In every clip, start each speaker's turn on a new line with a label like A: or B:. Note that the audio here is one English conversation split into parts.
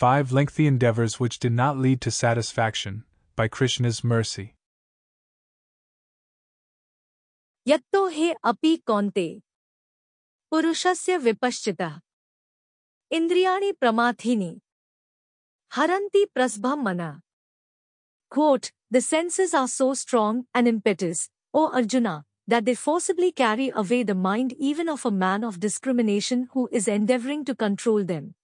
A: five lengthy endeavors which did not lead to satisfaction, by Krishna's mercy.
B: यत्तो he अपि कौन्ते पुरुषस्य विपश्चितः इंद्रियाणि प्रमाथीनि हरन्ति प्रस्भम Quote, The senses are so strong and impetuous, O Arjuna, that they forcibly carry away the mind even of a man of discrimination who is endeavoring to control them.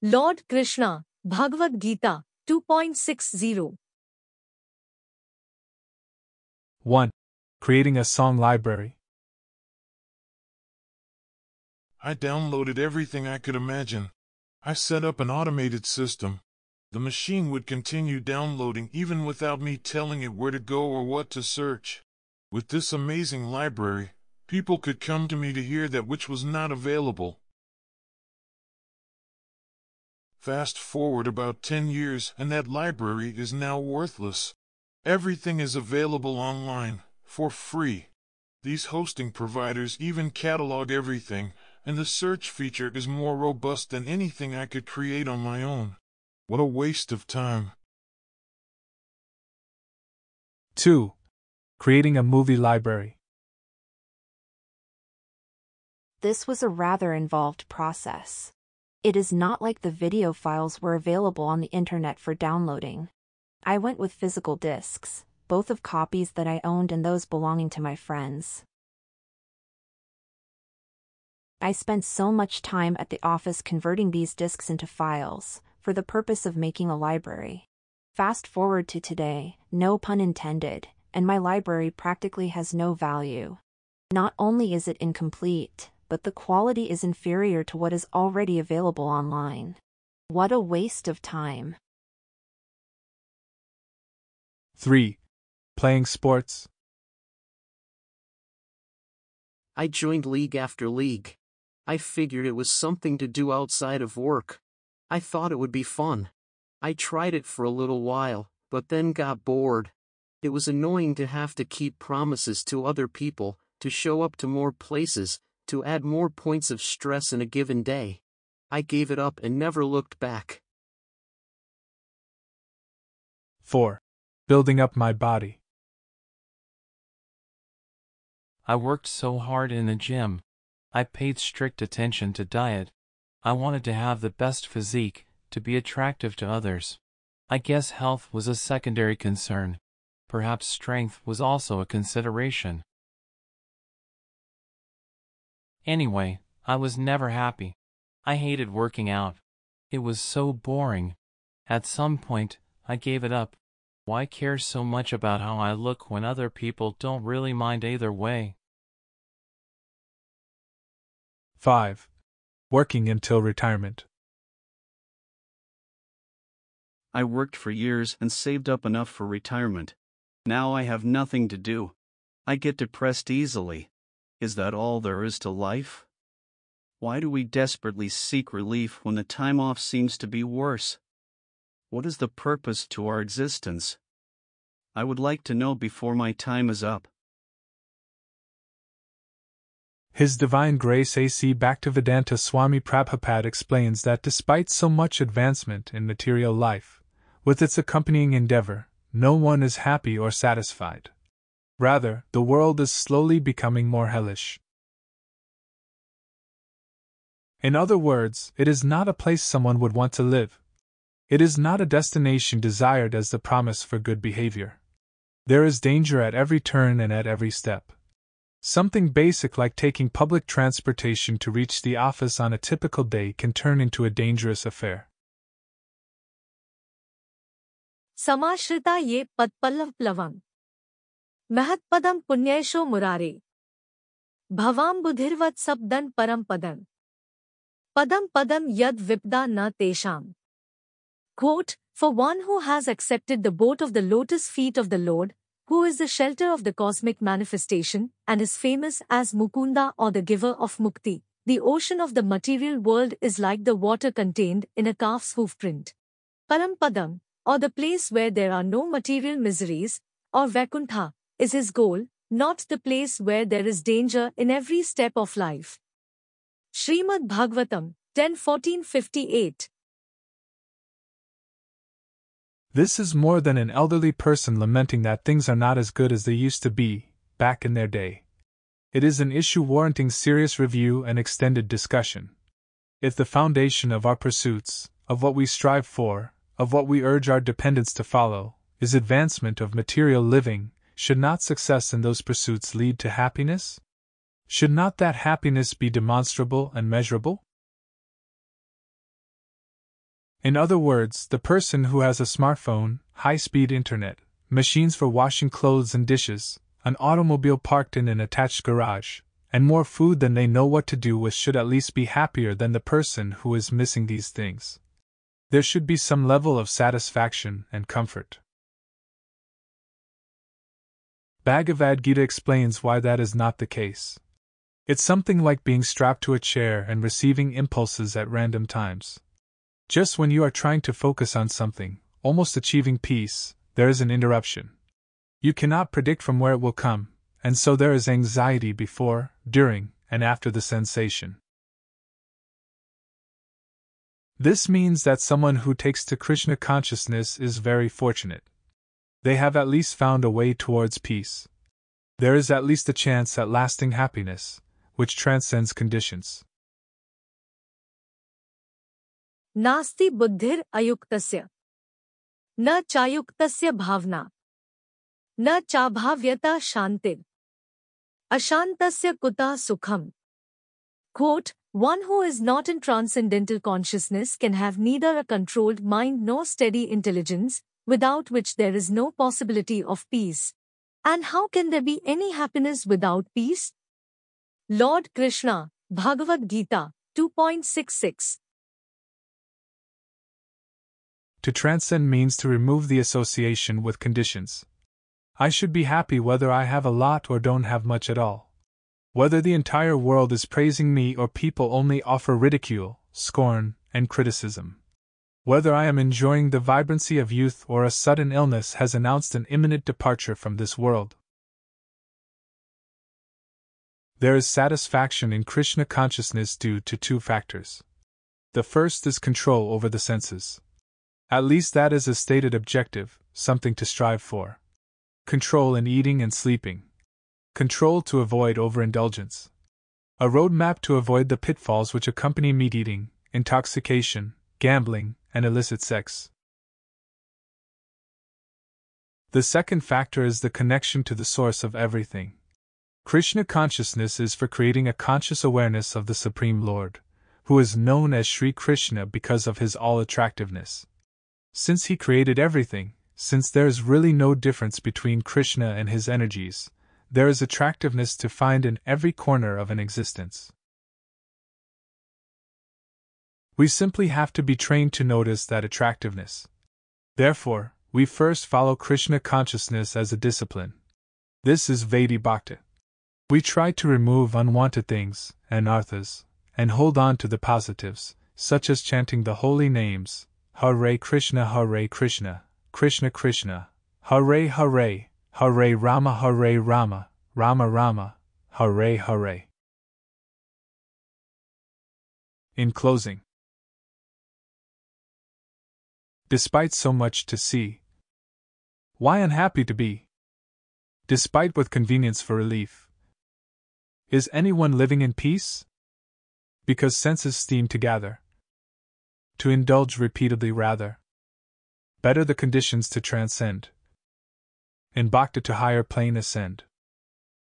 B: Lord Krishna, Bhagavad Gita 2.60
C: 1. Creating a song library.
A: I downloaded everything I could imagine. I set up an automated system. The machine would continue downloading even without me telling it where to go or what to search. With this amazing library, people could come to me to hear that which was not available. Fast forward about 10 years and that library is now worthless. Everything is available online, for free. These hosting providers even catalog everything, and the search feature is more robust than anything I could create on my own. What a waste of time. 2. Creating a movie library.
C: This was a rather involved process. It is not like the video files were available on the internet for downloading. I went with physical discs, both of copies that I owned and those belonging to my friends. I spent so much time at the office converting these discs into files, for the purpose of making a library. Fast forward to today, no pun intended, and my library practically has no value. Not only is it incomplete, but the quality is inferior to what is already available online. What a waste of time. 3. Playing sports. I joined league after league. I figured it was something to do outside of work. I thought it would be fun. I tried it for a little while, but then got bored. It was annoying to have to keep promises to other people, to show up to more places, to add more points of stress in a given day. I gave it up and never looked back.
A: 4. Building up my
C: body. I worked so hard in the gym. I paid strict attention to diet. I wanted to have the best physique, to be attractive to others. I guess health was a secondary concern. Perhaps strength was also a consideration. Anyway, I was never happy. I hated working out. It was so boring. At some point, I gave it up. Why care so much about how I look when other people don't really mind either way? 5. Working until retirement. I worked for years and saved up enough for retirement. Now I have nothing to do. I get depressed easily. Is that all there is to life? Why do we desperately seek relief when the time off seems to be worse? What is the purpose to our existence? I would like to know before my time is up.
A: His Divine Grace A.C. Bhaktivedanta Swami Prabhupada explains that despite so much advancement in material life, with its accompanying endeavor, no one is happy or satisfied. Rather, the world is slowly becoming more hellish. In other words, it is not a place someone would want to live. It is not a destination desired as the promise for good behavior. There is danger at every turn and at every step. Something basic like taking public transportation to reach the office on a typical day can turn into a dangerous affair.
B: समाश्रिता ये पदपल्लव प्लवंग महत्पदं पुण्येशो मुरारे बुधिर्वत सब्दन परम पदम पदम पदम यद विपदा न तेषाम Quote, For one who has accepted the boat of the lotus feet of the Lord, who is the shelter of the cosmic manifestation and is famous as Mukunda or the giver of Mukti, the ocean of the material world is like the water contained in a calf's print. Parampadam, or the place where there are no material miseries, or Vaikuntha, is his goal, not the place where there is danger in every step of life. Srimad Bhagavatam 10.14.58
A: This is more than an elderly person lamenting that things are not as good as they used to be, back in their day. It is an issue warranting serious review and extended discussion. If the foundation of our pursuits, of what we strive for, of what we urge our dependents to follow, is advancement of material living, should not success in those pursuits lead to happiness? Should not that happiness be demonstrable and measurable? In other words, the person who has a smartphone, high speed internet, machines for washing clothes and dishes, an automobile parked in an attached garage, and more food than they know what to do with should at least be happier than the person who is missing these things. There should be some level of satisfaction and comfort. Bhagavad Gita explains why that is not the case. It's something like being strapped to a chair and receiving impulses at random times. Just when you are trying to focus on something, almost achieving peace, there is an interruption. You cannot predict from where it will come, and so there is anxiety before, during, and after the sensation. This means that someone who takes to Krishna consciousness is very fortunate they have at least found a way towards peace. There is at least a chance at lasting happiness, which transcends conditions.
B: नास्ति बुद्धिर अयुक्तस्य न चायुक्तस्य भावना न चाभाव्यता शांतिर अशांतस्य कुता सुखम Quote, one who is not in transcendental consciousness can have neither a controlled mind nor steady intelligence, without which there is no possibility of peace. And how can there be any happiness without peace? Lord Krishna, Bhagavad Gita, 2.66
A: To transcend means to remove the association with conditions. I should be happy whether I have a lot or don't have much at all. Whether the entire world is praising me or people only offer ridicule, scorn, and criticism whether I am enjoying the vibrancy of youth or a sudden illness has announced an imminent departure from this world. There is satisfaction in Krishna consciousness due to two factors. The first is control over the senses. At least that is a stated objective, something to strive for. Control in eating and sleeping. Control to avoid overindulgence. A road map to avoid the pitfalls which accompany meat eating, intoxication, gambling, and illicit sex. The second factor is the connection to the source of everything. Krishna consciousness is for creating a conscious awareness of the Supreme Lord, who is known as Sri Krishna because of his all attractiveness. Since he created everything, since there is really no difference between Krishna and his energies, there is attractiveness to find in every corner of an existence. We simply have to be trained to notice that attractiveness. Therefore, we first follow Krishna consciousness as a discipline. This is Vedi Bhakti. We try to remove unwanted things, and arthas and hold on to the positives, such as chanting the holy names Hare Krishna, Hare Krishna, Krishna Krishna, Hare Hare, Hare Rama, Hare Rama, Rama Rama, Hare Hare.
C: In closing,
A: despite so much to see. Why unhappy to be? Despite with convenience for relief. Is anyone living in peace? Because senses seem to gather. To indulge repeatedly rather. Better the conditions to transcend. In bhakti
C: to higher plane ascend.